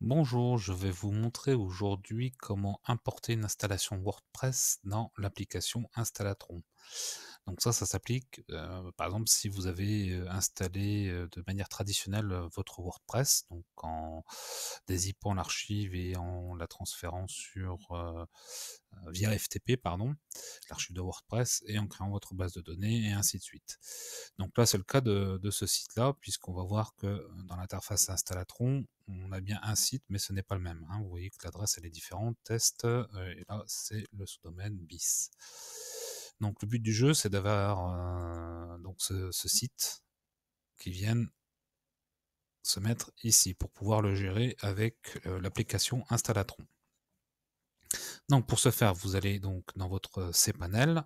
Bonjour, je vais vous montrer aujourd'hui comment importer une installation WordPress dans l'application Installatron. Donc ça, ça s'applique, euh, par exemple, si vous avez installé de manière traditionnelle votre WordPress, donc en dézippant l'archive et en la transférant sur via FTP, pardon, l'archive de WordPress, et en créant votre base de données, et ainsi de suite. Donc là, c'est le cas de, ce site-là, puisqu'on va voir que dans l'interface installatron, on a bien un site, mais ce n'est pas le même. Hein. Vous voyez que l'adresse, elle est différente, test, et là, c'est le sous-domaine bis. Donc le but du jeu, c'est d'avoir euh, donc ce, site qui vienne se mettre ici pour pouvoir le gérer avec euh, l'application Installatron. Donc pour ce faire, vous allez donc dans votre euh, cPanel,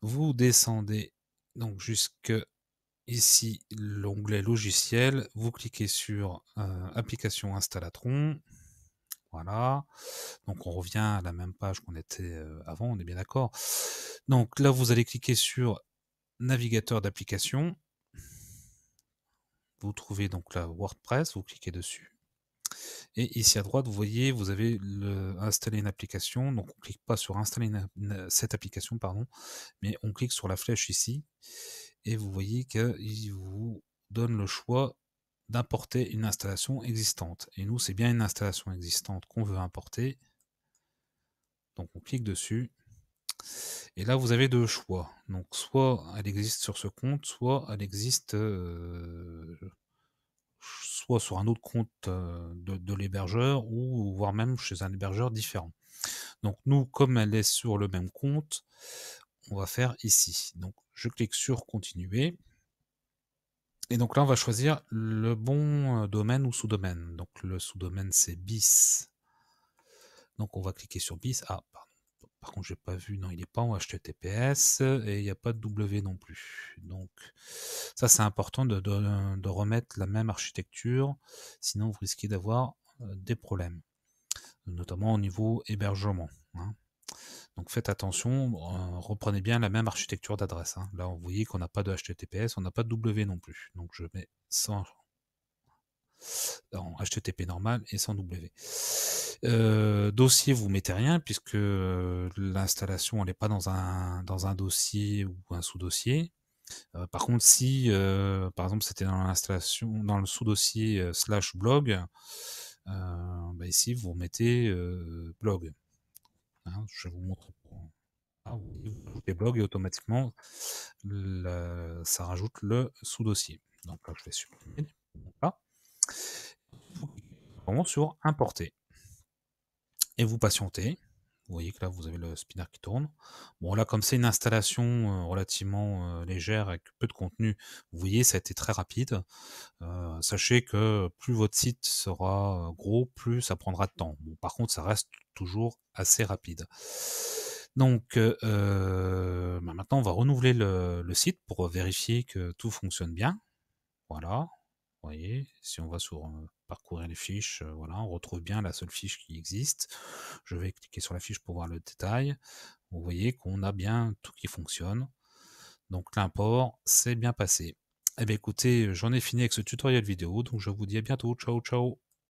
vous descendez donc jusque ici l'onglet logiciel, vous cliquez sur application Installatron. Voilà. Donc on revient à la même page qu'on était avant, on est bien d'accord. Donc là, vous allez cliquer sur navigateur d'application. Vous trouvez donc la WordPress, vous cliquez dessus. Et ici à droite, vous voyez, vous avez installé une application. Donc on ne clique pas sur installer cette application, pardon, mais on clique sur la flèche ici. Et vous voyez qu'il vous donne le choix d'importer une installation existante. Et nous, c'est bien une installation existante qu'on veut importer. Donc on clique dessus. Et là, vous avez deux choix. Donc, soit elle existe sur ce compte, soit elle existe euh, soit sur un autre compte euh, de, l'hébergeur ou voire même chez un hébergeur différent. Donc, nous, comme elle est sur le même compte, on va faire ici. Donc, je clique sur continuer. Et donc là, on va choisir le bon euh, domaine ou sous-domaine. Donc, le sous-domaine, c'est bis. Donc, on va cliquer sur bis. Ah, par contre, n'ai pas vu, non, il n'est pas en HTTPS et il n'y a pas de W non plus. Donc, ça, c'est important de, remettre la même architecture, sinon vous risquez d'avoir euh, des problèmes, notamment au niveau hébergement. Hein. Donc, faites attention, euh, reprenez bien la même architecture d'adresse. Hein. Là, vous voyez qu'on n'a pas de HTTPS, on n'a pas de W non plus. Donc, je mets 100 en HTTP normal et sans W. Euh, dossier, vous mettez rien puisque euh, l'installation n'est pas dans un, dans un dossier ou un sous-dossier. Euh, par contre, si par exemple c'était dans l'installation, dans le sous-dossier slash blog, bah, ici vous mettez blog. Hein, je vous montre ah, mettez blog et automatiquement ça rajoute le sous-dossier. Donc là, je vais supprimer. Vous sur importer. Et vous patientez. Vous voyez que là, vous avez le spinner qui tourne. Bon, là, comme c'est une installation euh, relativement euh, légère avec peu de contenu, vous voyez, ça a été très rapide. Euh, sachez que plus votre site sera gros, plus ça prendra de temps. Bon, par contre, ça reste toujours assez rapide. Donc, bah, maintenant, on va renouveler le site pour vérifier que tout fonctionne bien. Voilà, vous voyez, si on va sur euh, parcourir les fiches, euh, voilà, on retrouve bien la seule fiche qui existe. Je vais cliquer sur la fiche pour voir le détail. Vous voyez qu'on a bien tout qui fonctionne. Donc l'import s'est bien passé. Eh bien écoutez, j'en ai fini avec ce tutoriel vidéo, donc je vous dis à bientôt. Ciao ciao